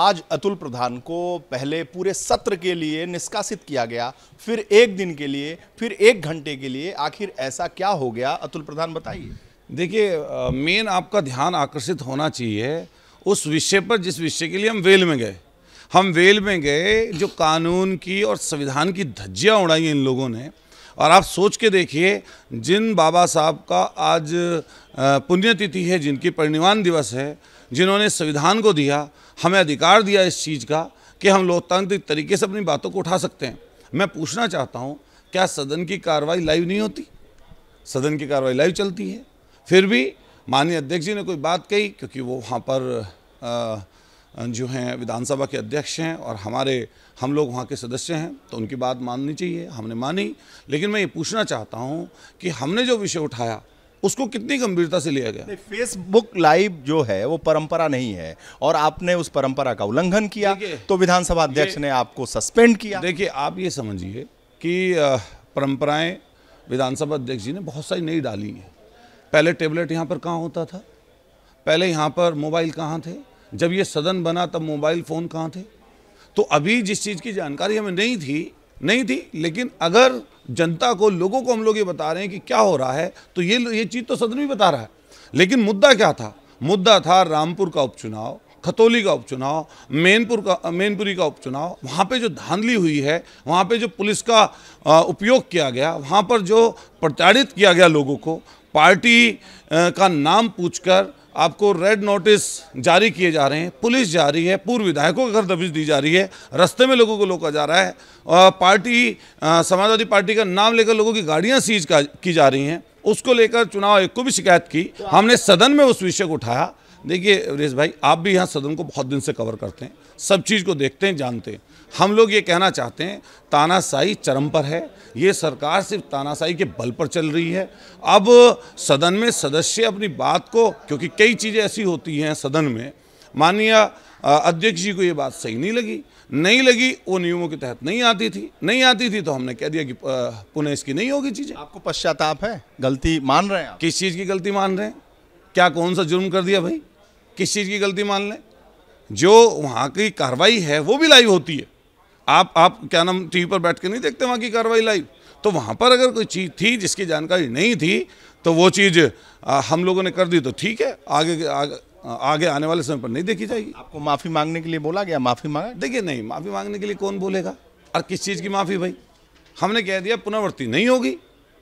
आज अतुल प्रधान को पहले पूरे सत्र के लिए निष्कासित किया गया फिर एक दिन के लिए फिर एक घंटे के लिए आखिर ऐसा क्या हो गया अतुल प्रधान बताइए देखिए मेन आपका ध्यान आकर्षित होना चाहिए उस विषय पर जिस विषय के लिए हम वेल में गए हम वेल में गए जो कानून की और संविधान की धज्जियाँ उड़ाई इन लोगों ने और आप सोच के देखिए जिन बाबा साहब का आज पुण्यतिथि है जिनकी परिणिवान दिवस है जिन्होंने संविधान को दिया हमें अधिकार दिया इस चीज़ का कि हम लोकतांत्रिक तरीके से अपनी बातों को उठा सकते हैं मैं पूछना चाहता हूँ क्या सदन की कार्रवाई लाइव नहीं होती सदन की कार्रवाई लाइव चलती है फिर भी माननीय अध्यक्ष जी ने कोई बात कही क्योंकि वो वहाँ पर आ, जो हैं विधानसभा के अध्यक्ष हैं और हमारे हम लोग वहाँ के सदस्य हैं तो उनकी बात माननी चाहिए हमने मानी लेकिन मैं ये पूछना चाहता हूँ कि हमने जो विषय उठाया उसको कितनी गंभीरता से लिया गया फेसबुक लाइव जो है वो परंपरा नहीं है और आपने उस परंपरा का उल्लंघन किया तो विधानसभा अध्यक्ष ने आपको सस्पेंड किया देखिए आप ये समझिए कि परंपराएं विधानसभा अध्यक्ष जी ने बहुत सारी नई डाली हैं पहले टेबलेट यहाँ पर कहाँ होता था पहले यहाँ पर मोबाइल कहाँ थे जब ये सदन बना तब मोबाइल फ़ोन कहाँ थे तो अभी जिस चीज़ की जानकारी हमें नहीं थी नहीं थी लेकिन अगर जनता को लोगों को हम लोग ये बता रहे हैं कि क्या हो रहा है तो ये ये चीज़ तो सदन भी बता रहा है लेकिन मुद्दा क्या था मुद्दा था रामपुर का उपचुनाव खतौली का उपचुनाव मेनपुर का मेनपुरी का उपचुनाव वहाँ पे जो धांधली हुई है वहाँ पे जो पुलिस का उपयोग किया गया वहाँ पर जो प्रताड़ित किया गया लोगों को पार्टी का नाम पूछकर आपको रेड नोटिस जारी किए जा रहे हैं पुलिस जा रही है पूर्व विधायकों के घर दबिश दी जा रही है रास्ते में लोगों को रोका जा रहा है और पार्टी समाजवादी पार्टी का नाम लेकर लोगों की गाड़ियां सीज की जा रही हैं उसको लेकर चुनाव आयोग को भी शिकायत की तो हमने सदन में उस विषय को उठाया देखिए रेश भाई आप भी यहाँ सदन को बहुत दिन से कवर करते हैं सब चीज़ को देखते हैं जानते हैं हम लोग ये कहना चाहते हैं तानाशाही चरम पर है ये सरकार सिर्फ तानाशाही के बल पर चल रही है अब सदन में सदस्य अपनी बात को क्योंकि कई चीज़ें ऐसी होती हैं सदन में माननीय अध्यक्ष जी को ये बात सही नहीं लगी नहीं लगी वो नियमों के तहत नहीं आती थी नहीं आती थी तो हमने कह दिया कि पुनः इसकी नहीं होगी चीज़ें आपको पश्चाताप है गलती मान रहे हैं किस चीज़ की गलती मान रहे हैं क्या कौन सा जुर्म कर दिया भाई किस चीज़ की गलती मान लें जो वहाँ की कार्रवाई है वो भी लाइव होती है आप आप क्या नाम टीवी पर बैठ के नहीं देखते वहाँ की कार्रवाई लाइव तो वहाँ पर अगर कोई चीज़ थी जिसकी जानकारी नहीं थी तो वो चीज़ हम लोगों ने कर दी तो ठीक है आगे आगे आगे आने वाले समय पर नहीं देखी जाएगी आपको माफ़ी मांगने के लिए बोला गया माफ़ी मांगा देखिए नहीं माफ़ी मांगने के लिए कौन बोलेगा और किस चीज़ की माफ़ी भाई हमने कह दिया पुनर्वृत्ति नहीं होगी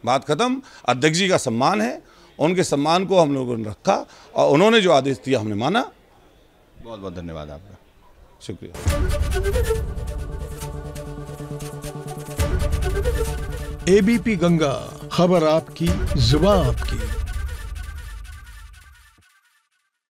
बात खत्म अध्यक्ष जी का सम्मान है उनके सम्मान को हम लोगों ने रखा और उन्होंने जो आदेश दिया हमने माना बहुत बहुत धन्यवाद आपका शुक्रिया एबीपी गंगा खबर आपकी जुबा आपकी